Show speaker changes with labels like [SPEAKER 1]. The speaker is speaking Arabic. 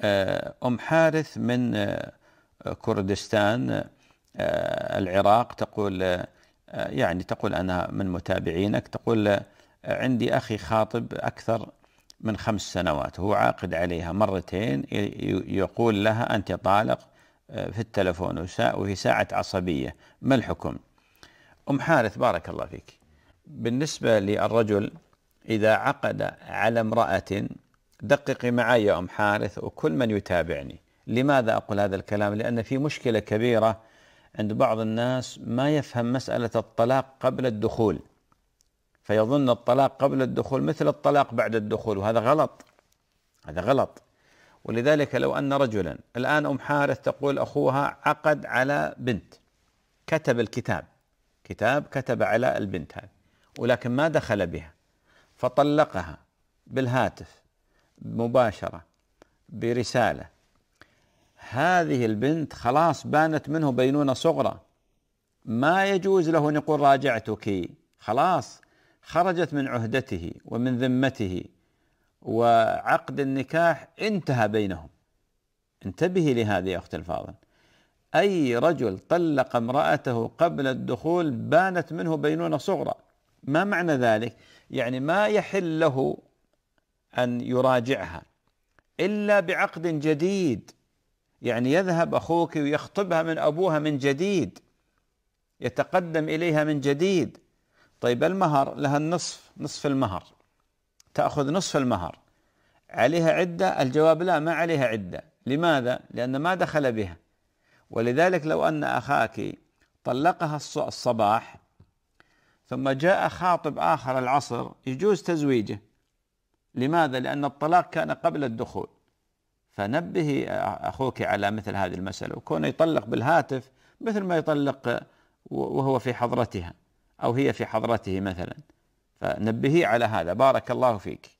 [SPEAKER 1] آه، أم حارث من آه، كردستان آه، العراق تقول يعني تقول أنا من متابعينك تقول عندي أخي خاطب أكثر من خمس سنوات هو عاقد عليها مرتين يقول لها أنت طالق في التلفون وهي ساعة عصبية ما الحكم أم حارث بارك الله فيك بالنسبة للرجل إذا عقد على امرأة دققي معي يا أم حارث وكل من يتابعني لماذا أقول هذا الكلام لأن في مشكلة كبيرة عند بعض الناس ما يفهم مسألة الطلاق قبل الدخول فيظن الطلاق قبل الدخول مثل الطلاق بعد الدخول وهذا غلط هذا غلط ولذلك لو أن رجلا الآن أم حارث تقول أخوها عقد على بنت كتب الكتاب كتاب كتب على البنت هذه ولكن ما دخل بها فطلقها بالهاتف مباشرة برسالة هذه البنت خلاص بانت منه بينونة صغرى ما يجوز له أن يقول راجعتك خلاص خرجت من عهدته ومن ذمته وعقد النكاح انتهى بينهم انتبهي لهذا يا أختي الفاضل أي رجل طلق امرأته قبل الدخول بانت منه بينونة صغرى ما معنى ذلك؟ يعني ما يحل له أن يراجعها إلا بعقد جديد يعني يذهب أخوك ويخطبها من أبوها من جديد يتقدم إليها من جديد طيب المهر لها النصف نصف المهر تأخذ نصف المهر عليها عدة الجواب لا ما عليها عدة لماذا؟ لأن ما دخل بها ولذلك لو أن أخاك طلقها الصباح ثم جاء خاطب آخر العصر يجوز تزويجه لماذا؟ لأن الطلاق كان قبل الدخول فنبهي أخوك على مثل هذه المسألة وكونه يطلق بالهاتف مثل ما يطلق وهو في حضرتها أو هي في حضرته مثلا فنبهي على هذا بارك الله فيك